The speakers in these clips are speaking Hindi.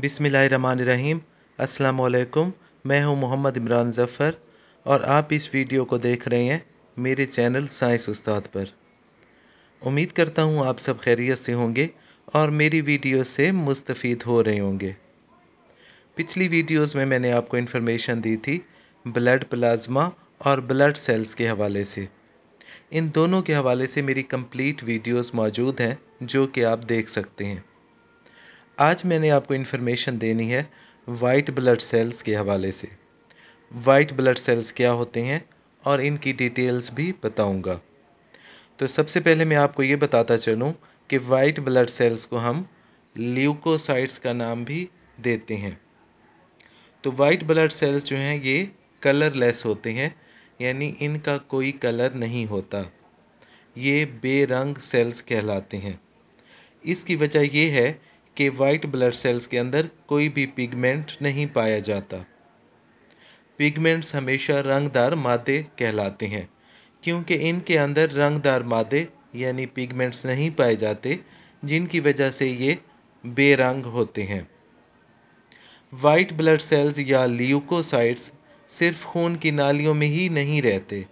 बिसमीम अल्लाम मैं हूं मोहम्मद इमरान ज़फ़र और आप इस वीडियो को देख रहे हैं मेरे चैनल साइंस उस्ताद पर उम्मीद करता हूं आप सब खैरियत से होंगे और मेरी वीडियो से मुस्तफ़ हो रहे होंगे पिछली वीडियोस में मैंने आपको इन्फॉर्मेशन दी थी ब्लड प्लाज्मा और ब्लड सेल्स के हवाले से इन दोनों के हवाले से मेरी कम्प्लीट वीडियोज़ मौजूद हैं जो कि आप देख सकते हैं आज मैंने आपको इन्फॉर्मेशन देनी है वाइट ब्लड सेल्स के हवाले से वाइट ब्लड सेल्स क्या होते हैं और इनकी डिटेल्स भी बताऊंगा। तो सबसे पहले मैं आपको ये बताता चलूँ कि वाइट ब्लड सेल्स को हम ल्यूकोसाइट्स का नाम भी देते हैं तो वाइट ब्लड सेल्स जो हैं ये कलरलेस होते हैं यानी इनका कोई कलर नहीं होता ये बेरंग सेल्स कहलाते हैं इसकी वजह यह है कि वाइट ब्लड सेल्स के अंदर कोई भी पिगमेंट नहीं पाया जाता पिगमेंट्स हमेशा रंगदार मादे कहलाते हैं क्योंकि इनके अंदर रंगदार मादे यानी पिगमेंट्स नहीं पाए जाते जिनकी वजह से ये बेरंग होते हैं वाइट ब्लड सेल्स या ल्यूकोसाइट्स सिर्फ खून की नालियों में ही नहीं रहते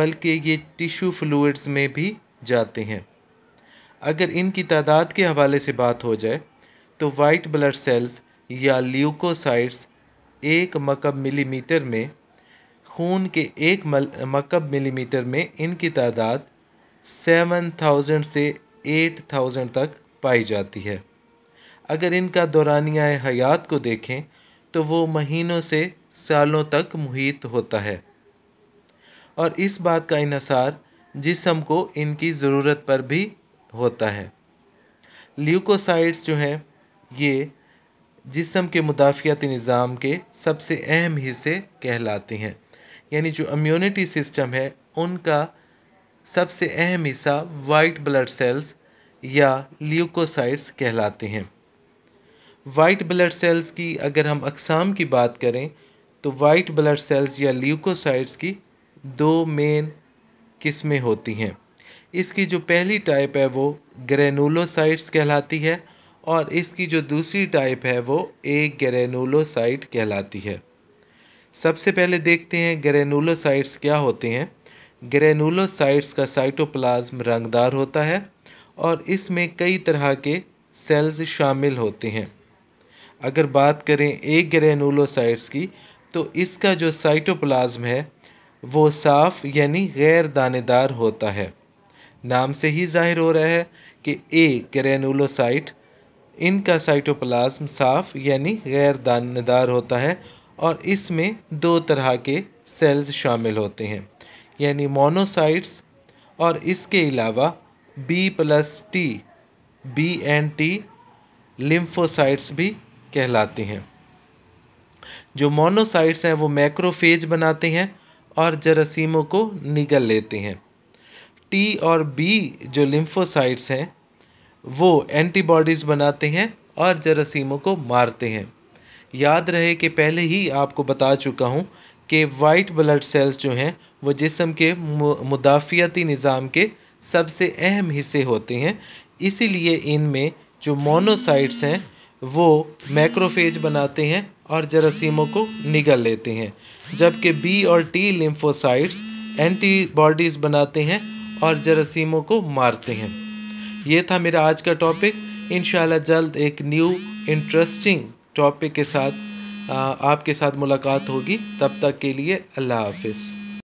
बल्कि ये टिश्यू फ्लूड्स में भी जाते हैं अगर इनकी तादाद के हवाले से बात हो जाए तो वाइट ब्लड सेल्स या ल्यूकोसाइट्स एक मकब मिलीमीटर में खून के एक मल, मकब मिलीमीटर में इनकी तादाद 7000 से 8000 तक पाई जाती है अगर इनका दौरानिया हयात को देखें तो वो महीनों से सालों तक मुहित होता है और इस बात का इसार जिसम को इनकी ज़रूरत पर भी होता है ल्यूकोसाइट्स जो हैं ये जिसम के मुदाफ़ियाती निज़ाम के सबसे अहम हिस्से कहलाते हैं यानी जो इम्यूनिटी सिस्टम है उनका सबसे अहम हिस्सा वाइट ब्लड सेल्स या ल्यूकोसाइट्स कहलाते हैं वाइट ब्लड सेल्स की अगर हम अकसाम की बात करें तो वाइट ब्लड सेल्स या ल्यूकोसाइट्स की दो मेन किस्में होती हैं इसकी जो पहली टाइप है वो ग्रेनुलोसाइट्स कहलाती है और इसकी जो दूसरी टाइप है वो ए ग्रेनुलोसाइट कहलाती है सबसे पहले देखते हैं ग्रेनुलोसाइट्स क्या होते हैं ग्रेनुलोसाइट्स का साइटोप्लाज्म रंगदार होता है और इसमें कई तरह के सेल्स शामिल होते हैं अगर बात करें एक ग्रेनुलोसाइट्स की तो इसका जो साइटोप्लाज्म है वो साफ़ यानी गैर दानेदार होता है नाम से ही जाहिर हो रहा है कि ए ग्रेनुलोसाइट इनका साइटोप्लाज्म साफ यानी गैर दानदार होता है और इसमें दो तरह के सेल्स शामिल होते हैं यानी मोनोसाइट्स और इसके अलावा B plus T B and T lymphocytes भी कहलाते हैं जो मोनोसाइट्स हैं वो मैक्रोफेज बनाते हैं और जरासीमों को निगल लेते हैं टी और बी जो लिम्फोसाइट्स हैं वो एंटीबॉडीज़ बनाते हैं और जरासीमों को मारते हैं याद रहे कि पहले ही आपको बता चुका हूँ कि वाइट ब्लड सेल्स जो हैं वो जिसम के मुदाफ़ियती निज़ाम के सबसे अहम हिस्से होते हैं इसीलिए इनमें जो मोनोसाइट्स हैं वो मैक्रोफेज बनाते हैं और जरासीमों को निगल लेते हैं जबकि बी और टी लिम्फोसाइट्स एंटीबॉडीज़ बनाते हैं और जरासीमों को मारते हैं ये था मेरा आज का टॉपिक इन जल्द एक न्यू इंटरेस्टिंग टॉपिक के साथ आपके साथ मुलाकात होगी तब तक के लिए अल्लाह हाफिज़